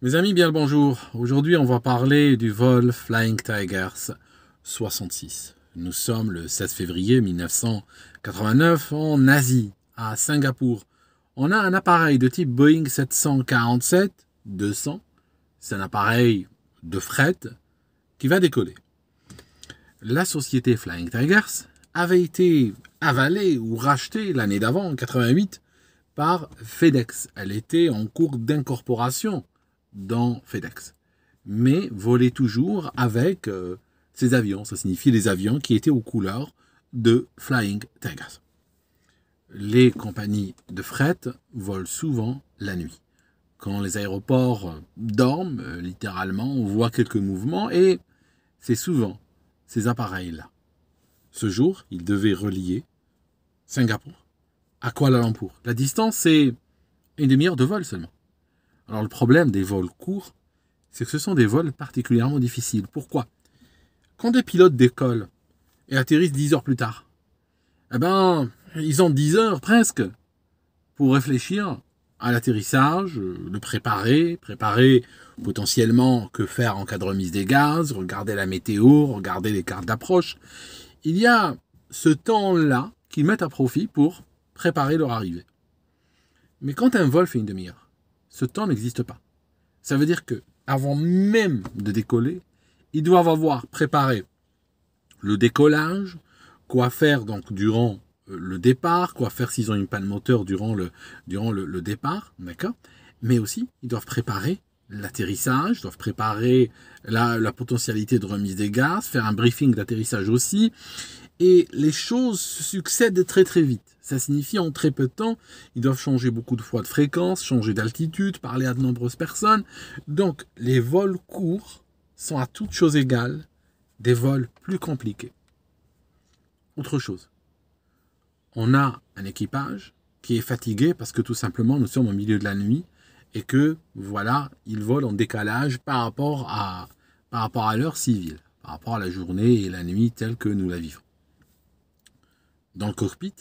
Mes amis, bien le bonjour. Aujourd'hui, on va parler du vol Flying Tigers 66. Nous sommes le 16 février 1989 en Asie, à Singapour. On a un appareil de type Boeing 747-200. C'est un appareil de fret qui va décoller. La société Flying Tigers avait été avalée ou rachetée l'année d'avant, en 88, par FedEx. Elle était en cours d'incorporation dans FedEx. Mais volait toujours avec euh, ces avions. Ça signifie les avions qui étaient aux couleurs de Flying Tigers. Les compagnies de fret volent souvent la nuit. Quand les aéroports dorment, euh, littéralement, on voit quelques mouvements et c'est souvent ces appareils-là. Ce jour, ils devaient relier Singapour à Kuala Lumpur. La distance, c'est une demi-heure de vol seulement. Alors le problème des vols courts, c'est que ce sont des vols particulièrement difficiles. Pourquoi Quand des pilotes décollent et atterrissent 10 heures plus tard, eh ben, ils ont 10 heures presque pour réfléchir à l'atterrissage, euh, le préparer, préparer potentiellement que faire en cas de remise des gaz, regarder la météo, regarder les cartes d'approche. Il y a ce temps-là qu'ils mettent à profit pour préparer leur arrivée. Mais quand un vol fait une demi-heure, ce temps n'existe pas. Ça veut dire que, avant même de décoller, ils doivent avoir préparé le décollage, quoi faire donc durant euh, le départ, quoi faire s'ils ont une panne moteur durant le, durant le, le départ, d'accord Mais aussi, ils doivent préparer l'atterrissage, doivent préparer la, potentialité de remise des gaz, faire un briefing d'atterrissage aussi. Et les choses se succèdent très très vite. Ça signifie en très peu de temps, ils doivent changer beaucoup de fois de fréquence, changer d'altitude, parler à de nombreuses personnes. Donc les vols courts sont à toutes choses égales des vols plus compliqués. Autre chose, on a un équipage qui est fatigué parce que tout simplement nous sommes au milieu de la nuit, et que, voilà, ils volent en décalage par rapport à, par rapport à l'heure civile, par rapport à la journée et la nuit telle que nous la vivons. Dans le cockpit,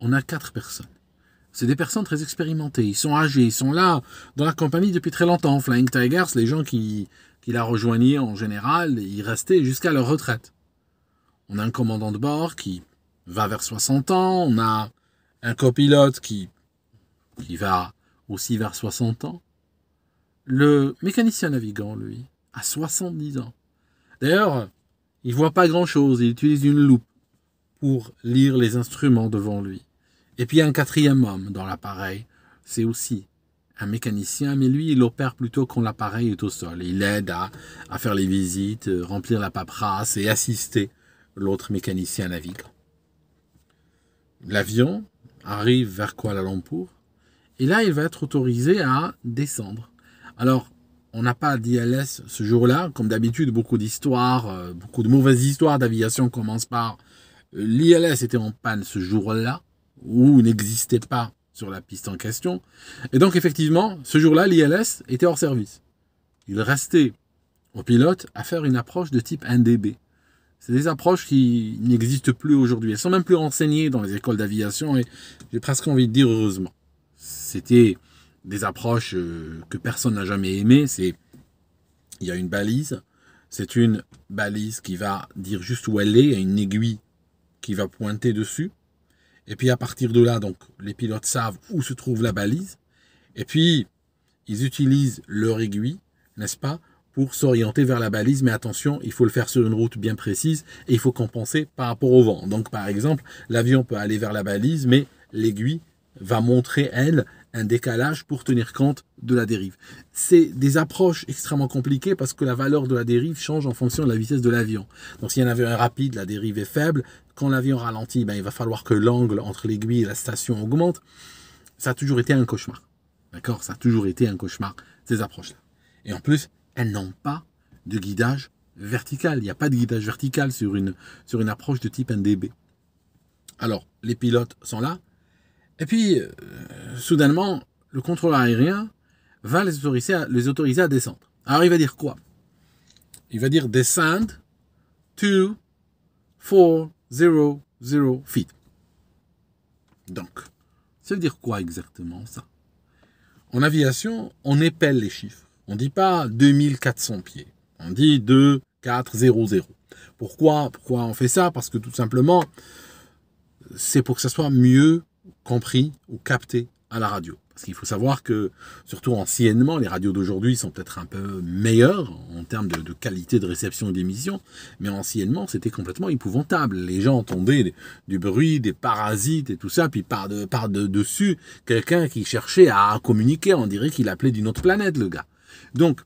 on a quatre personnes. C'est des personnes très expérimentées, ils sont âgés, ils sont là dans la compagnie depuis très longtemps. Flying Tigers, les gens qui, qui la rejoignaient en général, ils restaient jusqu'à leur retraite. On a un commandant de bord qui va vers 60 ans, on a un copilote qui, qui va aussi vers 60 ans. Le mécanicien navigant, lui, a 70 ans. D'ailleurs, il voit pas grand-chose, il utilise une loupe pour lire les instruments devant lui. Et puis un quatrième homme dans l'appareil, c'est aussi un mécanicien, mais lui, il opère plutôt quand l'appareil est au sol. Il aide à, à faire les visites, euh, remplir la paperasse et assister l'autre mécanicien navigant. L'avion arrive vers Kuala Lumpur et là, il va être autorisé à descendre. Alors, on n'a pas d'ILS ce jour-là. Comme d'habitude, beaucoup d'histoires, euh, beaucoup de mauvaises histoires d'aviation commencent par euh, l'ILS était en panne ce jour-là ou n'existait pas sur la piste en question. Et donc, effectivement, ce jour-là, l'ILS était hors service. Il restait au pilote à faire une approche de type NDB. C'est des approches qui n'existent plus aujourd'hui. Elles sont même plus renseignées dans les écoles d'aviation et j'ai presque envie de dire heureusement c'était des approches euh, que personne n'a jamais aimées. C'est il y a une balise, c'est une balise qui va dire juste où elle est, il a une aiguille qui va pointer dessus. Et puis à partir de là, donc les pilotes savent où se trouve la balise. Et puis ils utilisent leur aiguille, n'est-ce pas, pour s'orienter vers la balise. Mais attention, il faut le faire sur une route bien précise et il faut compenser par rapport au vent. Donc par exemple, l'avion peut aller vers la balise, mais l'aiguille va montrer, elle, un décalage pour tenir compte de la dérive. C'est des approches extrêmement compliquées parce que la valeur de la dérive change en fonction de la vitesse de l'avion. Donc si un avion est rapide, la dérive est faible. Quand l'avion ralentit, ben, il va falloir que l'angle entre l'aiguille et la station augmente. Ça a toujours été un cauchemar. D'accord Ça a toujours été un cauchemar, ces approches-là. Et en plus, elles n'ont pas de guidage vertical. Il n'y a pas de guidage vertical sur une, sur une approche de type NDB. Alors, les pilotes sont là, et puis, euh, soudainement, le contrôleur aérien va les autoriser, à, les à descendre. Alors, il va dire quoi Il va dire descend to 400 feet. Donc, ça veut dire quoi exactement ça En aviation, on épelle les chiffres. On ne dit pas 2400 pieds. On dit 2400. Pourquoi Pourquoi on fait ça Parce que tout simplement, c'est pour que ça soit mieux compris ou capté à la radio. Parce qu'il faut savoir que, surtout anciennement, les radios d'aujourd'hui sont peut-être un peu meilleures en termes de, qualité de réception et d'émission, mais anciennement, c'était complètement épouvantable. Les gens entendaient du, bruit, des parasites et tout ça, puis par de, par dessus quelqu'un qui cherchait à communiquer, on dirait qu'il appelait d'une autre planète, le gars. Donc,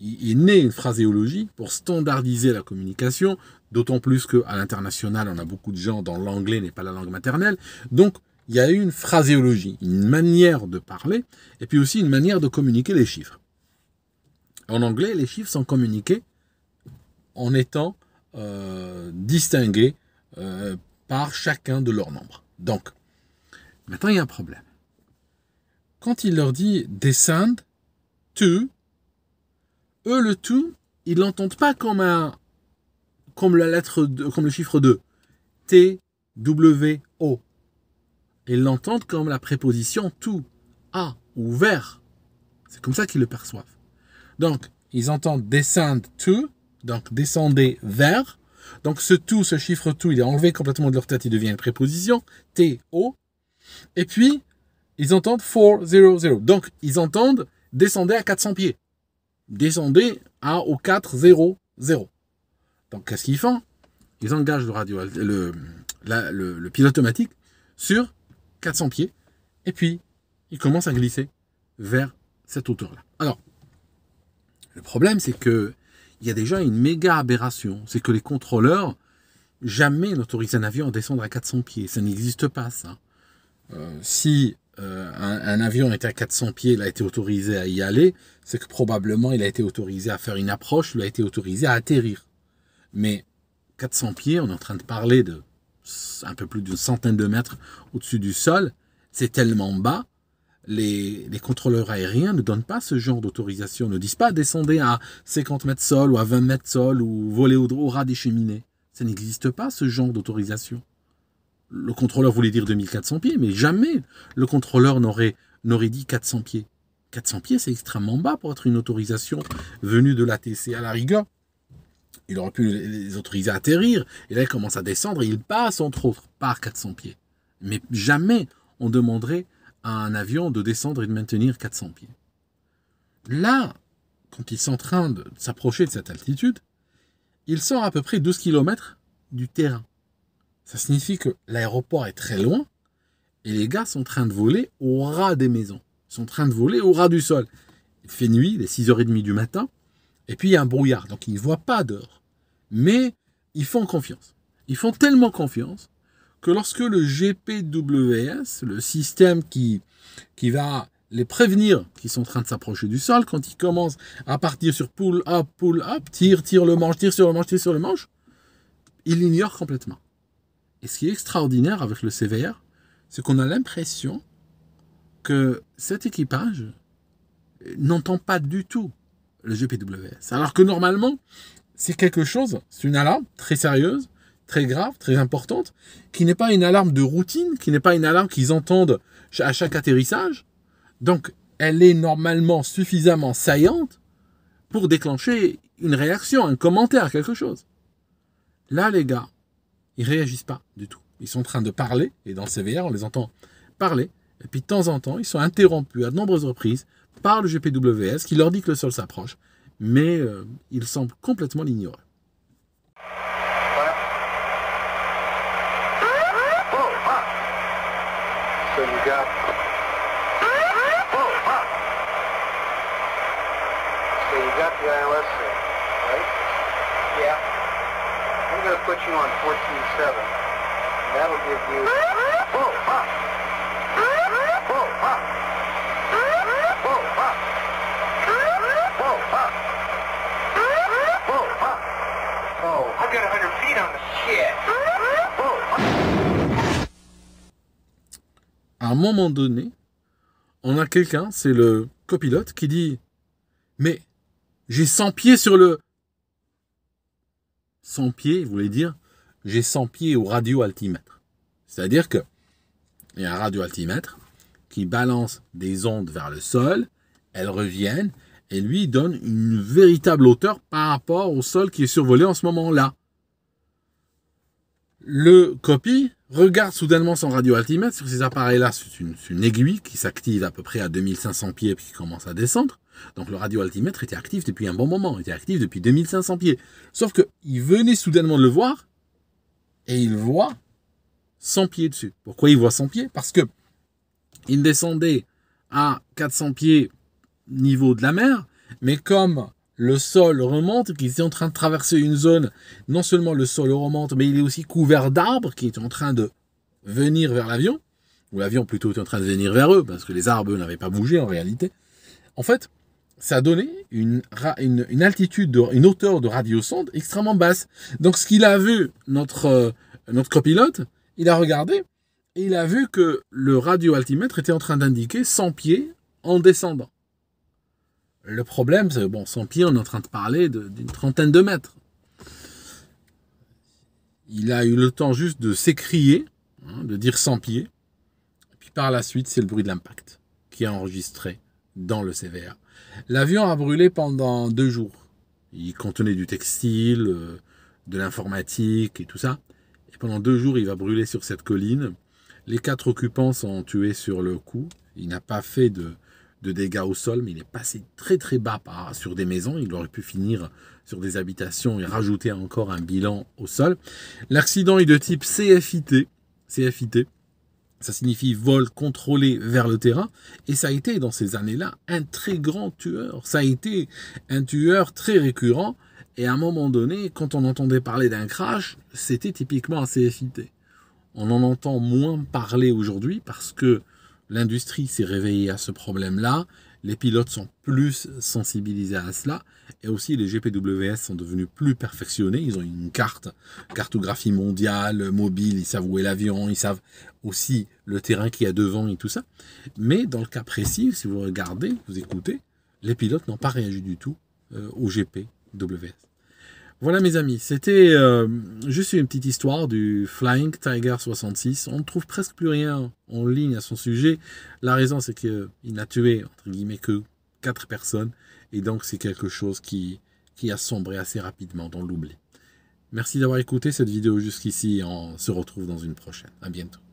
il naît une phraséologie pour standardiser la communication, d'autant plus qu'à l'international, on a beaucoup de gens dont l'anglais n'est pas la langue maternelle. Donc, il y a eu une phraséologie, une manière de parler, et puis aussi une manière de communiquer les chiffres. En anglais, les chiffres sont communiqués en étant euh, distingués euh, par chacun de leurs nombres. Donc, maintenant, il y a un problème. Quand il leur dit descend to eux, le tout, ils l'entendent pas comme un, comme la lettre, comme le chiffre 2. T, W, O. Ils l'entendent comme la préposition tout, à ou vers. C'est comme ça qu'ils le perçoivent. Donc, ils entendent descendre to », donc descendez vers. Donc, ce tout, ce chiffre tout, il est enlevé complètement de leur tête, il devient une préposition, T, O. Et puis, ils entendent 4, 0, Donc, ils entendent descendez à 400 pieds descendez à au 400 Donc qu'est-ce qu'ils font Ils engagent le radio le, le, pilote automatique sur 400 pieds et puis ils commencent à glisser vers cette hauteur-là. Alors le problème c'est que il y a déjà une méga aberration, c'est que les contrôleurs jamais n'autorisent un avion à descendre à 400 pieds, ça n'existe pas ça. Euh, si euh, un, avion était à 400 pieds, il a été autorisé à y aller, c'est que probablement il a été autorisé à faire une approche, il a été autorisé à atterrir. Mais 400 pieds, on est en train de parler de un peu plus d'une centaine de mètres au-dessus du sol, c'est tellement bas, les, contrôleurs aériens ne donnent pas ce genre d'autorisation, ne disent pas descendez à 50 mètres sol ou à 20 mètres sol ou voler au, au ras des cheminées. Ça n'existe pas ce genre d'autorisation le contrôleur voulait dire 2400 pieds, mais jamais le contrôleur n'aurait, n'aurait dit 400 pieds. 400 pieds, c'est extrêmement bas pour être une autorisation venue de l'ATC à la rigueur. Il aurait pu les autoriser à atterrir, et là, il commence à descendre, et il passe, entre autres, par 400 pieds. Mais jamais on demanderait à un avion de descendre et de maintenir 400 pieds. Là, quand il s'entraîne en train de s'approcher de cette altitude, il sort à peu près 12 km du terrain. Ça signifie que l'aéroport est très loin et les gars sont en train de voler au ras des maisons. Ils sont en train de voler au ras du sol. Il fait nuit, il est 6h30 du matin, et puis il y a un brouillard, donc ils ne voient pas dehors. Mais ils font confiance. Ils font tellement confiance que lorsque le GPWS, le système qui, qui va les prévenir qu'ils sont en train de s'approcher du sol, quand ils commencent à partir sur pull up, pull up, tire, tire le manche, tire sur le manche, tire sur le manche, ils l'ignorent complètement. Et ce qui est extraordinaire avec le CVR, c'est qu'on a l'impression que cet équipage n'entend pas du tout le GPWS. Alors que normalement, c'est quelque chose, c'est une alarme très sérieuse, très grave, très importante, qui n'est pas une alarme de routine, qui n'est pas une alarme qu'ils entendent à chaque atterrissage. Donc, elle est normalement suffisamment saillante pour déclencher une réaction, un commentaire, quelque chose. Là, les gars, ils réagissent pas du tout. Ils sont en train de parler, et dans le CVR, on les entend parler, et puis de temps en temps, ils sont interrompus à de nombreuses reprises par le GPWS qui leur dit que le sol s'approche, mais euh, ils semblent complètement l'ignorer. Oh, ah. I'm going to put you on 14-7. That'll give you... Whoa, pop! Whoa, pop! Whoa, pop! Whoa, pop! Whoa, pop! Oh, I've got 100 feet on le shit! À un moment donné, on a quelqu'un, c'est le copilote, qui dit Mais j'ai 100 pieds sur le. 100 pieds voulez dire j'ai 100 pieds au radioaltimètre. C'est-à-dire que il y a un radioaltimètre qui balance des ondes vers le sol, elles reviennent et lui donne une véritable hauteur par rapport au sol qui est survolé en ce moment-là. Le copie regarde soudainement son radioaltimètre sur ces appareils-là, c'est une, une, aiguille qui s'active à peu près à 2500 pieds et qui commence à descendre. Donc le radio-altimètre était actif depuis un bon moment, il était actif depuis 2500 pieds. Sauf qu'il venait soudainement de le voir et il voit 100 pieds dessus. Pourquoi il voit 100 pieds Parce que il descendait à 400 pieds niveau de la mer, mais comme le sol remonte, qu'ils était en train de traverser une zone, non seulement le sol remonte, mais il est aussi couvert d'arbres qui étaient en train de venir vers l'avion, ou l'avion plutôt est en train de venir vers eux, parce que les arbres n'avaient pas bougé en réalité. En fait, ça donnait une, une, altitude, de, une hauteur de radiosonde extrêmement basse. Donc ce qu'il a vu, notre, euh, notre copilote, il a regardé et il a vu que le radio altimètre était en train d'indiquer 100 pieds en descendant. Le problème, c'est bon, 100 pieds, on est en train de parler d'une trentaine de mètres. Il a eu le temps juste de s'écrier, hein, de dire 100 pieds. Et puis par la suite, c'est le bruit de l'impact qui est enregistré dans le CVR. L'avion a brûlé pendant deux jours. Il contenait du textile, euh, de l'informatique et tout ça. Et pendant deux jours, il va brûler sur cette colline. Les quatre occupants sont tués sur le coup. Il n'a pas fait de, dégâts au sol, mais il est passé très très bas sur des maisons. Il aurait pu finir sur des habitations et rajouter encore un bilan au sol. L'accident est de type CFIT. CFIT, ça signifie vol contrôlé vers le terrain. Et ça a été, dans ces années-là, un très grand tueur. Ça a été un tueur très récurrent. Et à un moment donné, quand on entendait parler d'un crash, c'était typiquement un CFIT. On en entend moins parler aujourd'hui parce que l'industrie s'est réveillée à ce problème-là. Les pilotes sont plus sensibilisés à cela. Et aussi, les GPWS sont devenus plus perfectionnés. Ils ont une carte, cartographie mondiale, mobile, ils savent où est l'avion, ils savent aussi le terrain qu'il y a devant et tout ça. Mais dans le cas précis, si vous regardez, vous écoutez, les pilotes n'ont pas réagi du tout euh, au GPWS. Voilà mes amis, c'était euh, juste une petite histoire du Flying Tiger 66. On ne trouve presque plus rien en ligne à son sujet. La raison c'est qu'il n'a tué entre guillemets que 4 personnes et donc, c'est quelque chose qui, qui a sombré assez rapidement dans l'oubli. Merci d'avoir écouté cette vidéo jusqu'ici. On se retrouve dans une prochaine. À bientôt.